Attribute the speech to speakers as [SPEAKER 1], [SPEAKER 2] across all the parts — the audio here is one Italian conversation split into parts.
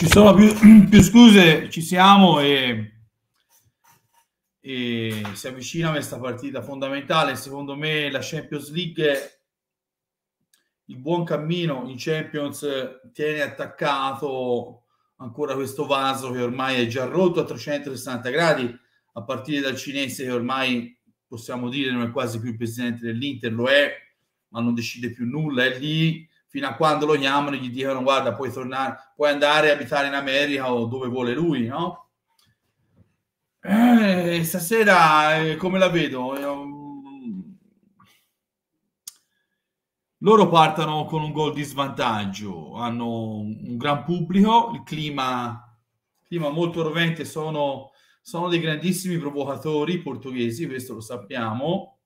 [SPEAKER 1] Ci sono più, più scuse, ci siamo e, e si avvicina questa partita fondamentale. Secondo me la Champions League, il buon cammino in Champions tiene attaccato ancora questo vaso che ormai è già rotto a 360 gradi, a partire dal cinese che ormai possiamo dire non è quasi più il presidente dell'Inter, lo è, ma non decide più nulla, è lì fino a quando lo chiamano e gli dicono guarda puoi tornare, puoi andare a abitare in America o dove vuole lui, no? Eh, stasera eh, come la vedo? Eh, um, loro partono con un gol di svantaggio, hanno un gran pubblico, il clima, il clima molto rovente, sono, sono dei grandissimi provocatori portoghesi, questo lo sappiamo.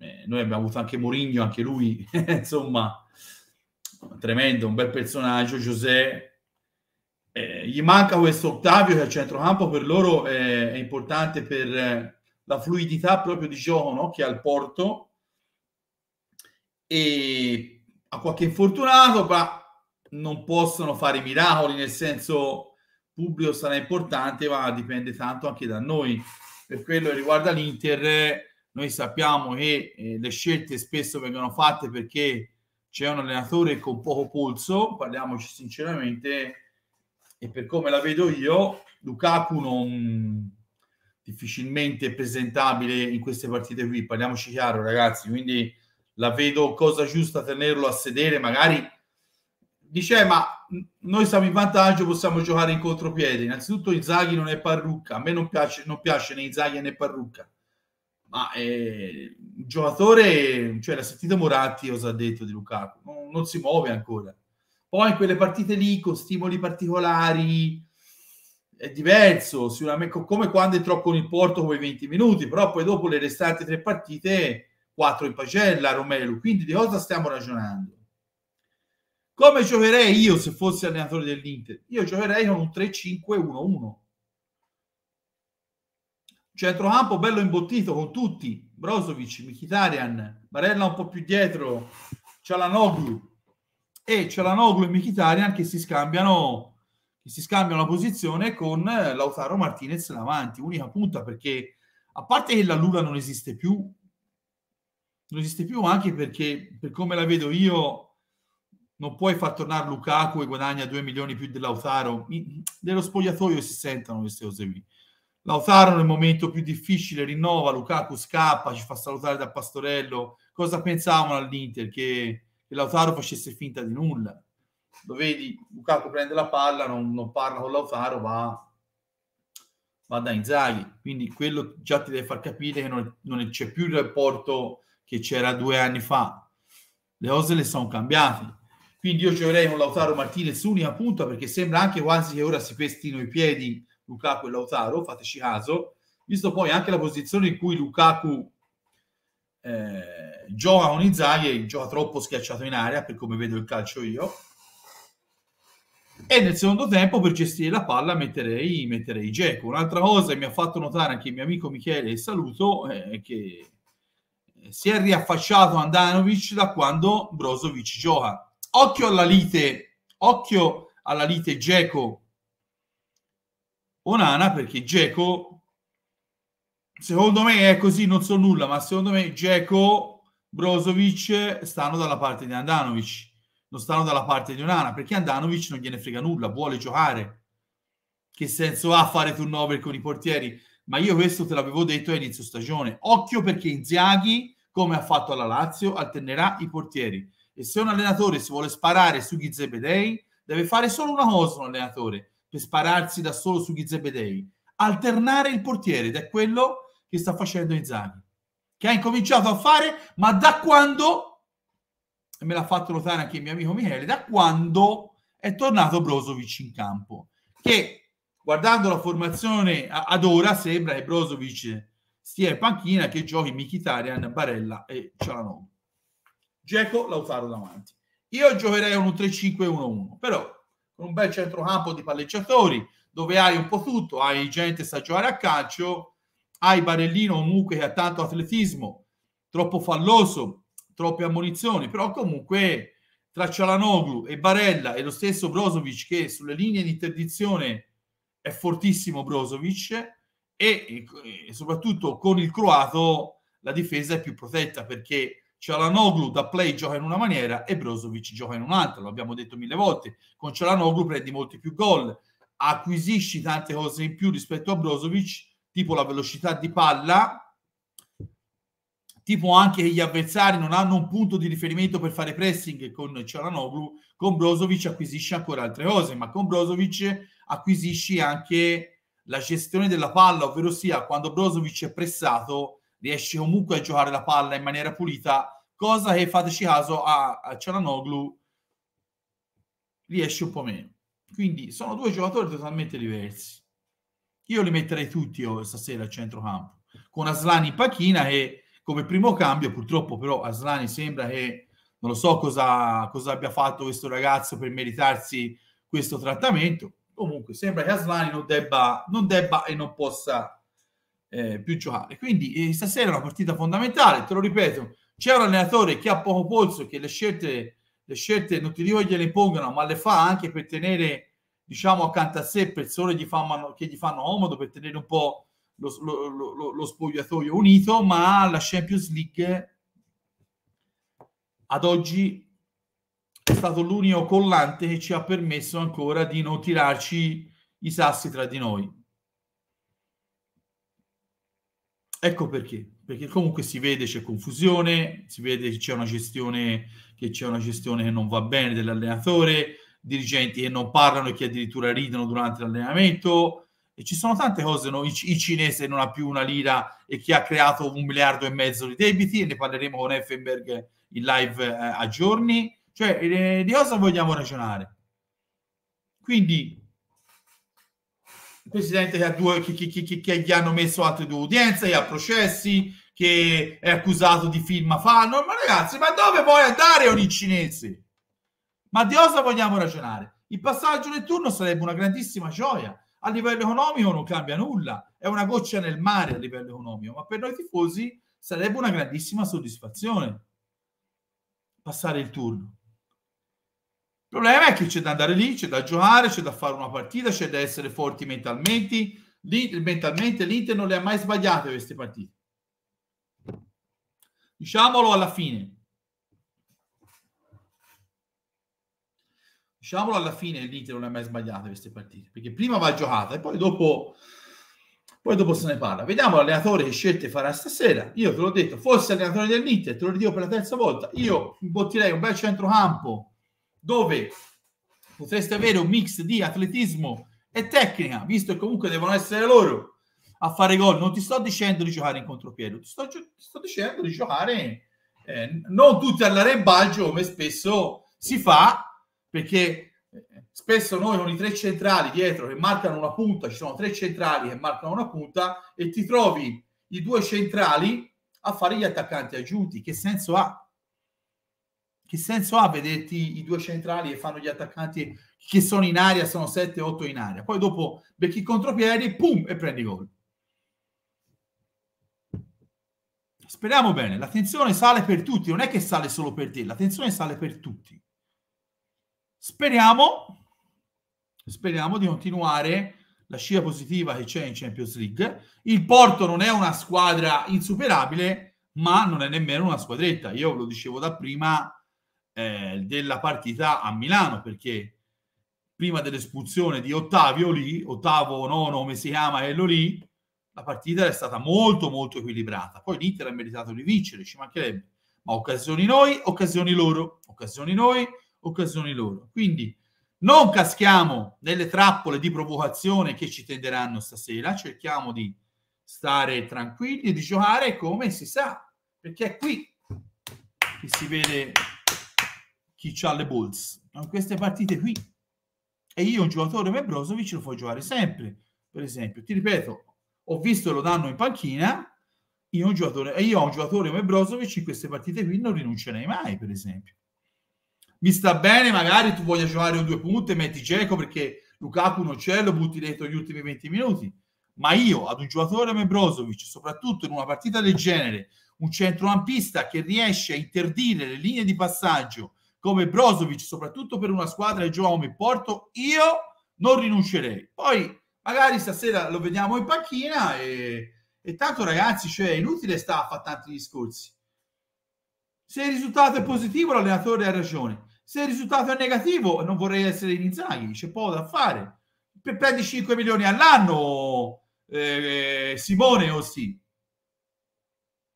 [SPEAKER 1] Eh, noi abbiamo avuto anche Mourinho, anche lui, insomma, tremendo, un bel personaggio, Giuseppe. Eh, gli manca questo Ottavio che al centrocampo per loro è, è importante per eh, la fluidità proprio di gioco no? che ha il Porto e a qualche infortunato ma non possono fare miracoli nel senso pubblico sarà importante ma dipende tanto anche da noi per quello che riguarda l'Inter noi sappiamo che eh, le scelte spesso vengono fatte perché c'è un allenatore con poco polso, parliamoci sinceramente, e per come la vedo io, Lukaku non difficilmente presentabile in queste partite qui, parliamoci chiaro ragazzi, quindi la vedo cosa giusta tenerlo a sedere, magari dice ma noi siamo in vantaggio, possiamo giocare in contropiede, innanzitutto Inzaghi non è parrucca, a me non piace, non piace né Inzaghi né parrucca, ma è eh, un giocatore, cioè l'ha sentito Moratti cosa ha detto di Lukaku, non, non, si muove ancora. Poi in quelle partite lì con stimoli particolari è diverso, sicuramente come quando entrò con il Porto quei 20 minuti, però poi dopo le restanti tre partite, quattro in pagella, Romelu, quindi di cosa stiamo ragionando? Come giocherei io se fossi allenatore dell'Inter? Io giocherei con un 3-5-1-1 Centrocampo cioè, bello imbottito con tutti, Brozovic, Mkhitaryan, Barella un po' più dietro, Cialanoglu e Cialanoglu e Mkhitaryan che si scambiano che si scambiano la posizione con eh, Lautaro Martinez davanti, unica punta perché a parte che la Lula non esiste più, non esiste più anche perché per come la vedo io non puoi far tornare Lukaku e guadagna 2 milioni più dell'Autaro. Nello spogliatoio si sentono queste cose qui. Lautaro nel momento più difficile rinnova, Lukaku scappa, ci fa salutare da Pastorello. Cosa pensavano all'Inter? Che, che Lautaro facesse finta di nulla. Lo vedi, Lukaku prende la palla, non, non parla con Lautaro, va, va da Inzaghi. Quindi quello già ti deve far capire che non, non c'è più il rapporto che c'era due anni fa. Le cose le sono cambiate. Quindi io ci avrei con Lautaro Martinez unica punta perché sembra anche quasi che ora si pestino i piedi Lukaku e Lautaro, fateci caso, visto poi anche la posizione in cui Lukaku eh, gioca con Inzaghi e gioca troppo schiacciato in aria, per come vedo il calcio io, e nel secondo tempo per gestire la palla metterei, metterei Geco. Un'altra cosa che mi ha fatto notare anche il mio amico Michele, saluto, eh, è che eh, si è riaffacciato Andanovic da quando Brozovic gioca. Occhio alla lite, occhio alla lite Geco Onana perché Geco, secondo me è così, non so nulla, ma secondo me Geco, Brozovic stanno dalla parte di Andanovic, non stanno dalla parte di Onana, perché Andanovic non gliene frega nulla, vuole giocare. Che senso ha fare turnover con i portieri? Ma io questo te l'avevo detto a inizio stagione. Occhio perché Inzaghi, come ha fatto alla Lazio, alternerà i portieri. E se un allenatore si vuole sparare su Ghizebedei, deve fare solo una cosa un allenatore, per spararsi da solo su Ghizebedei. Alternare il portiere ed è quello che sta facendo Inzaghi, che ha incominciato a fare, ma da quando, e me l'ha fatto notare anche il mio amico Michele, da quando è tornato Brozovic in campo, che guardando la formazione ad ora sembra che Brozovic stia in panchina che giochi Mkhitaryan, Barella e Cialanoglu. Geco, Lautaro davanti. Io giocherei un 3-5-1-1, però con un bel centrocampo di palleggiatori, dove hai un po' tutto, hai gente che sa giocare a calcio, hai Barellino comunque che ha tanto atletismo, troppo falloso, troppe ammonizioni, però comunque tra Cialanoglu e Barella e lo stesso Brozovic che sulle linee di interdizione è fortissimo Brozovic e, e soprattutto con il croato la difesa è più protetta perché Cialanoglu da play gioca in una maniera e Brozovic gioca in un'altra, lo abbiamo detto mille volte, con Cialanoglu prendi molti più gol, acquisisci tante cose in più rispetto a Brozovic, tipo la velocità di palla, tipo anche gli avversari non hanno un punto di riferimento per fare pressing con Cialanoglu, con Brozovic acquisisci ancora altre cose, ma con Brozovic acquisisci anche la gestione della palla, ovvero sia quando Brozovic è pressato riesce comunque a giocare la palla in maniera pulita, cosa che fateci caso a, a Cialanoglu riesce un po' meno. Quindi sono due giocatori totalmente diversi. Io li metterei tutti io, stasera a centrocampo, con Aslani in panchina che come primo cambio, purtroppo però Aslani sembra che non lo so cosa, cosa abbia fatto questo ragazzo per meritarsi questo trattamento. Comunque sembra che Aslani non debba, non debba e non possa eh, più giocare. Quindi eh, stasera è una partita fondamentale, te lo ripeto, c'è un allenatore che ha poco polso, che le scelte, le scelte non ti dico che le impongano, ma le fa anche per tenere, diciamo, accanto a sé persone gli fanno, che gli fanno comodo, per tenere un po' lo, lo, lo, lo spogliatoio unito, ma la Champions League ad oggi è stato l'unico collante che ci ha permesso ancora di non tirarci i sassi tra di noi. Ecco perché, perché comunque si vede c'è confusione, si vede c'è una gestione che c'è una gestione che non va bene dell'allenatore, dirigenti che non parlano e che addirittura ridono durante l'allenamento e ci sono tante cose, no? il, il cinese non ha più una lira e che ha creato un miliardo e mezzo di debiti e ne parleremo con Effenberg in live eh, a giorni, cioè eh, di cosa vogliamo ragionare? Quindi presidente che, ha due, che, che, che, che gli hanno messo altre due udienze, che ha processi, che è accusato di film fanno. Ma ragazzi, ma dove vuoi andare ogni cinese? Ma di cosa vogliamo ragionare? Il passaggio del turno sarebbe una grandissima gioia. A livello economico non cambia nulla, è una goccia nel mare a livello economico, ma per noi tifosi sarebbe una grandissima soddisfazione passare il turno. Il problema è che c'è da andare lì, c'è da giocare, c'è da fare una partita, c'è da essere forti mentalmente. L'Inter, mentalmente l'Inter non le ha mai sbagliate queste partite. Diciamolo alla fine. Diciamolo alla fine l'Inter non le ha mai sbagliate queste partite, perché prima va giocata e poi dopo, poi dopo se ne parla. Vediamo l'allenatore che scelte farà stasera. Io te l'ho detto, forse allenatore dell'Inter, te lo ridico per la terza volta, io imbottirei un bel centrocampo dove potreste avere un mix di atletismo e tecnica, visto che comunque devono essere loro a fare gol. Non ti sto dicendo di giocare in contropiede, ti sto, ti sto dicendo di giocare eh, non tutti all'arebaggio come spesso si fa, perché eh, spesso noi con i tre centrali dietro che marcano una punta, ci sono tre centrali che marcano una punta e ti trovi i due centrali a fare gli attaccanti aggiunti. Che senso ha? che senso ha vederti i due centrali che fanno gli attaccanti che sono in aria, sono 7-8 in aria. Poi dopo becchi il contropiede, pum, e prendi gol. Speriamo bene, la tensione sale per tutti, non è che sale solo per te, la tensione sale per tutti. Speriamo, speriamo di continuare la scia positiva che c'è in Champions League. Il Porto non è una squadra insuperabile, ma non è nemmeno una squadretta. Io lo dicevo da prima, eh, della partita a Milano, perché prima dell'espulsione di Ottavio lì, Ottavo Nono come si chiama, è lì, la partita è stata molto molto equilibrata. Poi l'Inter ha meritato di vincere, ci mancherebbe. Ma occasioni noi, occasioni loro, occasioni noi, occasioni loro. Quindi non caschiamo nelle trappole di provocazione che ci tenderanno stasera, cerchiamo di stare tranquilli e di giocare come si sa, perché è qui che si vede chi ha le Bulls. In queste partite qui. E io un giocatore come Brozovic lo può giocare sempre. Per esempio, ti ripeto, ho visto lo danno in panchina, io, un giocatore, io ho un giocatore come Brozovic in queste partite qui non rinuncerei mai, per esempio. Mi sta bene, magari tu voglia giocare un due punte, metti Geco perché Lukaku non c'è, lo butti dentro gli ultimi 20 minuti. Ma io ad un giocatore come Brozovic, soprattutto in una partita del genere, un centrocampista che riesce a interdire le linee di passaggio come Brozovic, soprattutto per una squadra di gioca come Porto, io non rinuncerei. Poi magari stasera lo vediamo in panchina e, e tanto ragazzi, cioè è inutile sta a fare tanti discorsi. Se il risultato è positivo l'allenatore ha ragione, se il risultato è negativo non vorrei essere in Inzaghi, c'è poco da fare. Per prendi 5 milioni all'anno, eh, eh, Simone o sì.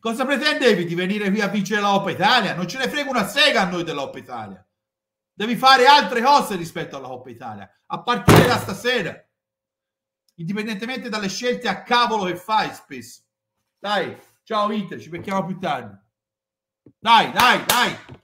[SPEAKER 1] Cosa pretendevi di venire qui a vincere la Coppa Italia? Non ce ne frega una sega a noi della Coppa Italia. Devi fare altre cose rispetto alla Coppa Italia, a partire da stasera, indipendentemente dalle scelte a cavolo che fai spesso. Dai, ciao Inter, ci becchiamo più tardi. Dai, dai, dai.